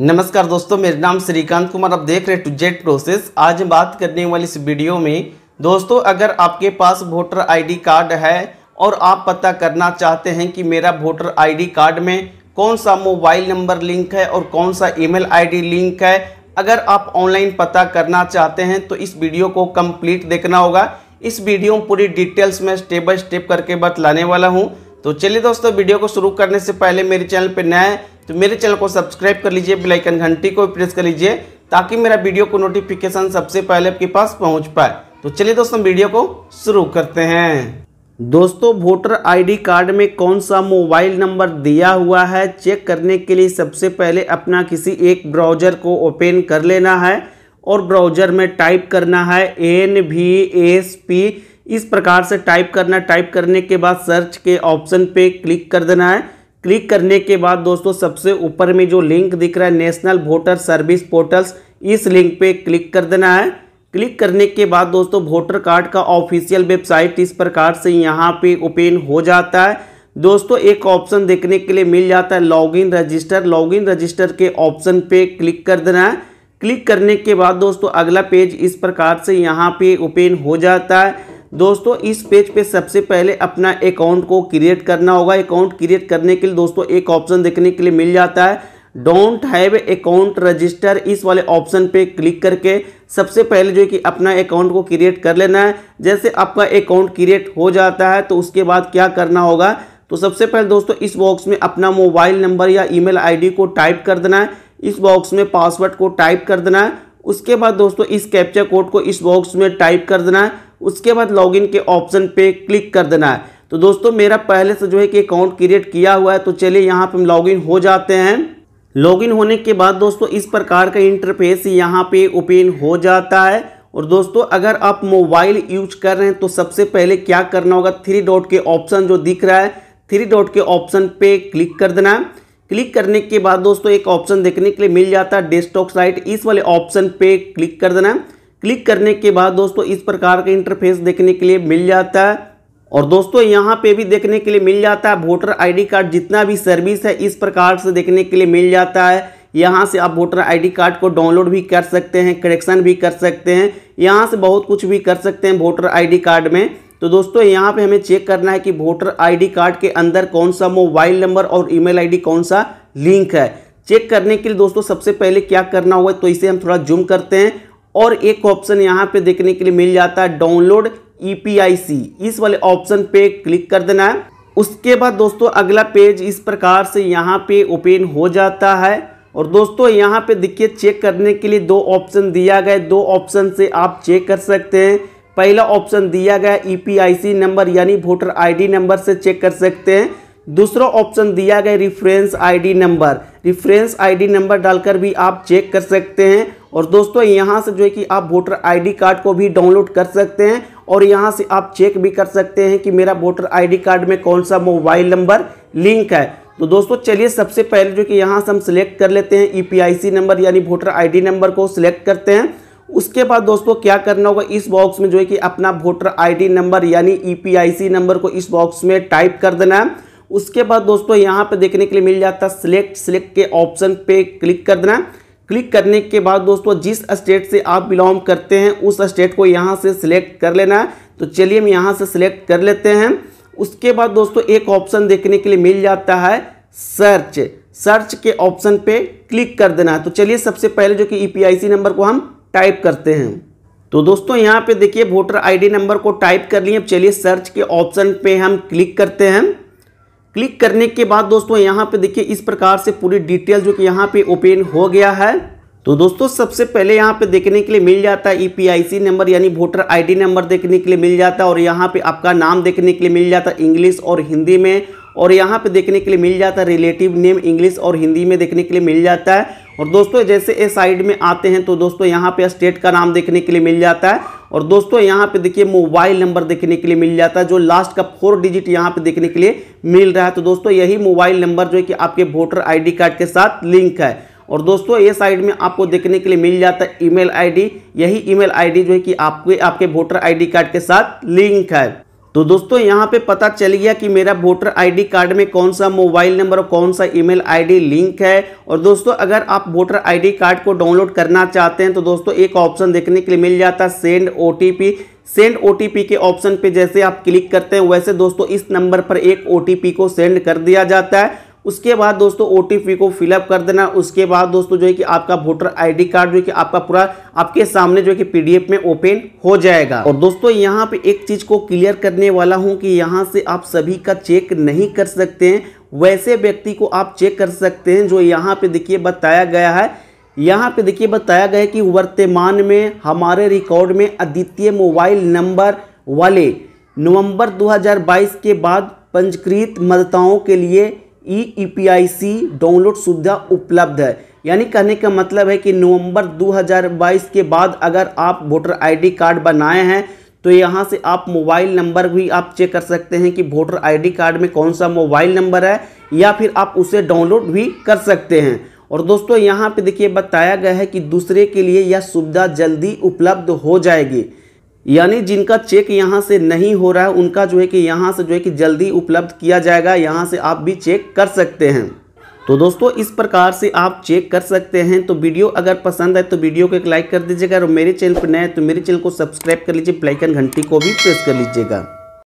नमस्कार दोस्तों मेरा नाम श्रीकांत कुमार आप देख रहे टू जेट प्रोसेस आज बात करने वाली इस वीडियो में दोस्तों अगर आपके पास वोटर आईडी कार्ड है और आप पता करना चाहते हैं कि मेरा वोटर आईडी कार्ड में कौन सा मोबाइल नंबर लिंक है और कौन सा ईमेल आईडी लिंक है अगर आप ऑनलाइन पता करना चाहते हैं तो इस वीडियो को कम्प्लीट देखना होगा इस वीडियो में पूरी डिटेल्स में स्टेप बाय स्टेप करके बतलाने वाला हूँ तो चलिए दोस्तों वीडियो को शुरू करने से पहले मेरे चैनल पर नए तो मेरे चैनल को सब्सक्राइब कर लीजिए बेलाइकन घंटी को प्रेस कर लीजिए ताकि मेरा वीडियो को नोटिफिकेशन सबसे पहले आपके पास पहुंच पाए तो चलिए दोस्तों वीडियो को शुरू करते हैं दोस्तों वोटर आईडी कार्ड में कौन सा मोबाइल नंबर दिया हुआ है चेक करने के लिए सबसे पहले अपना किसी एक ब्राउज़र को ओपन कर लेना है और ब्राउज़र में टाइप करना है एन वी एस पी इस प्रकार से टाइप करना टाइप करने के बाद सर्च के ऑप्शन पे क्लिक कर देना है क्लिक करने के बाद दोस्तों सबसे ऊपर में जो लिंक दिख रहा है नेशनल वोटर सर्विस पोर्टल्स इस लिंक पे क्लिक कर देना है क्लिक करने के बाद दोस्तों वोटर कार्ड का ऑफिशियल वेबसाइट इस प्रकार से यहाँ पे ओपन हो जाता है दोस्तों एक ऑप्शन देखने के लिए मिल जाता है लॉगिन रजिस्टर लॉगिन रजिस्टर के ऑप्शन पे क्लिक कर देना है क्लिक करने के बाद दोस्तों अगला पेज इस प्रकार से यहाँ पे ओपन हो जाता है दोस्तों इस पेज पे सबसे पहले अपना अकाउंट को क्रिएट करना होगा अकाउंट क्रिएट करने के लिए दोस्तों एक ऑप्शन देखने के लिए मिल जाता है डोंट हैव अकाउंट रजिस्टर इस वाले ऑप्शन पे क्लिक करके सबसे पहले जो है कि अपना अकाउंट को क्रिएट कर लेना है जैसे आपका अकाउंट क्रिएट हो जाता है तो उसके बाद क्या करना होगा तो सबसे पहले दोस्तों इस बॉक्स में अपना मोबाइल नंबर या ईमेल आईडी को टाइप कर देना है इस बॉक्स में पासवर्ड को टाइप कर देना है उसके बाद दोस्तों इस कैप्चर कोड को इस बॉक्स में टाइप कर देना है उसके बाद लॉगिन के ऑप्शन पे क्लिक कर देना है तो दोस्तों मेरा पहले से जो है कि अकाउंट क्रिएट किया हुआ है तो चलिए यहाँ पर हम लॉगिन हो जाते हैं लॉगिन होने के बाद दोस्तों इस प्रकार का इंटरफेस यहाँ पे ओपन हो जाता है और दोस्तों अगर आप मोबाइल यूज कर रहे हैं तो सबसे पहले क्या करना होगा थ्री डॉट के ऑप्शन जो दिख रहा है थ्री डॉट के ऑप्शन पे क्लिक कर देना है क्लिक करने के बाद दोस्तों एक ऑप्शन देखने के लिए मिल जाता है डेस्कटॉप साइट इस वाले ऑप्शन पे क्लिक कर देना है क्लिक करने के बाद दोस्तों इस प्रकार का इंटरफेस देखने के लिए मिल जाता है और दोस्तों यहाँ पे भी देखने के लिए मिल जाता है वोटर आईडी कार्ड जितना भी सर्विस है इस प्रकार से देखने के लिए मिल जाता है यहाँ से आप वोटर आईडी कार्ड को डाउनलोड भी कर सकते हैं करेक्शन भी कर सकते हैं यहाँ से बहुत कुछ भी कर सकते हैं वोटर आईडी कार्ड में तो दोस्तों यहाँ पे हमें चेक करना है कि वोटर आईडी कार्ड के अंदर कौन सा मोबाइल नंबर और ईमेल आईडी कौन सा लिंक है चेक करने के लिए दोस्तों सबसे पहले क्या करना होगा तो इसे हम थोड़ा जूम करते हैं और एक ऑप्शन यहाँ पे देखने के लिए मिल जाता है डाउनलोड ईपीआईसी e इस वाले ऑप्शन पे क्लिक कर देना है उसके बाद दोस्तों अगला पेज इस प्रकार से यहाँ पे ओपन हो जाता है और दोस्तों यहाँ पे देखिए चेक करने के लिए दो ऑप्शन दिया गया दो ऑप्शन से आप चेक कर सकते हैं पहला ऑप्शन दिया गया ई e नंबर यानी वोटर आई नंबर से चेक कर सकते हैं दूसरा ऑप्शन दिया गया reference ID number reference ID number डालकर भी आप चेक कर सकते हैं और दोस्तों यहाँ से जो है कि आप वोटर आईडी कार्ड को भी डाउनलोड कर सकते हैं और यहाँ से आप चेक भी कर सकते हैं कि मेरा वोटर आईडी कार्ड में कौन सा मोबाइल नंबर लिंक है तो दोस्तों चलिए सबसे पहले जो कि यहाँ से हम सिलेक्ट कर लेते हैं ई e नंबर यानी वोटर आई नंबर को सिलेक्ट करते हैं उसके बाद दोस्तों क्या करना होगा इस बॉक्स में जो है कि अपना वोटर आईडी नंबर यानी ईपीआईसी e नंबर को इस बॉक्स में टाइप कर देना है उसके बाद दोस्तों यहाँ पे देखने के लिए मिल जाता है सिलेक्ट सिलेक्ट के ऑप्शन पे क्लिक कर देना क्लिक करने के बाद दोस्तों जिस स्टेट से आप बिलोंग करते हैं उस स्टेट को यहाँ से सिलेक्ट कर लेना है तो चलिए हम यहाँ से सिलेक्ट कर लेते हैं उसके बाद दोस्तों एक ऑप्शन देखने के लिए मिल जाता है सर्च सर्च के ऑप्शन पे क्लिक कर देना है तो चलिए सबसे पहले जो कि ई e नंबर को हम टाइप करते हैं तो दोस्तों यहाँ पे देखिए वोटर आईडी नंबर को टाइप कर लिए चलिए सर्च के ऑप्शन पे हम क्लिक करते हैं क्लिक करने के बाद दोस्तों यहाँ पे देखिए इस प्रकार से पूरी डिटेल जो कि यहाँ पे ओपन हो गया है तो दोस्तों सबसे पहले यहाँ पे देखने के लिए मिल जाता है ईपीआईसी e नंबर यानी वोटर आईडी नंबर देखने के लिए मिल जाता है और यहाँ पे आपका नाम देखने के लिए मिल जाता है इंग्लिश और हिंदी में और यहाँ पे देखने के लिए मिल जाता है रिलेटिव नेम इंग्लिश और हिंदी में देखने के लिए मिल जाता है और दोस्तों जैसे ए साइड में आते हैं तो दोस्तों यहाँ पे स्टेट का नाम देखने के लिए मिल जाता है और दोस्तों यहाँ पे देखिए मोबाइल नंबर देखने के लिए मिल जाता है जो लास्ट का फोर डिजिट यहाँ पे देखने के लिए मिल रहा है तो दोस्तों यही मोबाइल नंबर जो है कि आपके वोटर आईडी कार्ड के साथ लिंक है और दोस्तों ये साइड में आपको देखने के लिए मिल जाता है ईमेल आईडी यही ईमेल आईडी जो है कि आपके आपके वोटर आईडी कार्ड के साथ लिंक है तो दोस्तों यहाँ पे पता चल गया कि मेरा वोटर आईडी कार्ड में कौन सा मोबाइल नंबर और कौन सा ईमेल आईडी लिंक है और दोस्तों अगर आप वोटर आईडी कार्ड को डाउनलोड करना चाहते हैं तो दोस्तों एक ऑप्शन देखने के लिए मिल जाता है सेंड ओ सेंड ओ के ऑप्शन पे जैसे आप क्लिक करते हैं वैसे दोस्तों इस नंबर पर एक ओ को सेंड कर दिया जाता है उसके बाद दोस्तों ओ को फिलअप कर देना उसके बाद दोस्तों जो है कि आपका वोटर आईडी कार्ड जो है कि आपका पूरा आपके सामने जो है कि पीडीएफ में ओपन हो जाएगा और दोस्तों यहाँ पे एक चीज को क्लियर करने वाला हूँ कि यहाँ से आप सभी का चेक नहीं कर सकते हैं वैसे व्यक्ति को आप चेक कर सकते हैं जो यहाँ पे देखिए बताया गया है यहाँ पे देखिए बताया गया है कि वर्तमान में हमारे रिकॉर्ड में अद्वितीय मोबाइल नंबर वाले नवंबर 2022 के बाद पंजीकृत मतदाताओं के लिए ई E P I C download सुविधा उपलब्ध है यानी कहने का मतलब है कि नवंबर 2022 के बाद अगर आप वोटर आईडी कार्ड बनाए हैं तो यहाँ से आप मोबाइल नंबर भी आप चेक कर सकते हैं कि वोटर आईडी कार्ड में कौन सा मोबाइल नंबर है या फिर आप उसे डाउनलोड भी कर सकते हैं और दोस्तों यहाँ पे देखिए बताया गया है कि दूसरे के लिए यह सुविधा जल्दी उपलब्ध हो जाएगी यानी जिनका चेक यहाँ से नहीं हो रहा है उनका जो है कि यहाँ से जो है कि जल्दी उपलब्ध किया जाएगा यहाँ से आप भी चेक कर सकते हैं तो दोस्तों इस प्रकार से आप चेक कर सकते हैं तो वीडियो अगर पसंद है तो वीडियो को एक लाइक कर दीजिएगा और मेरे चैनल पर नए तो मेरे चैनल को सब्सक्राइब कर लीजिए ब्लाइकन घंटी को भी प्रेस कर लीजिएगा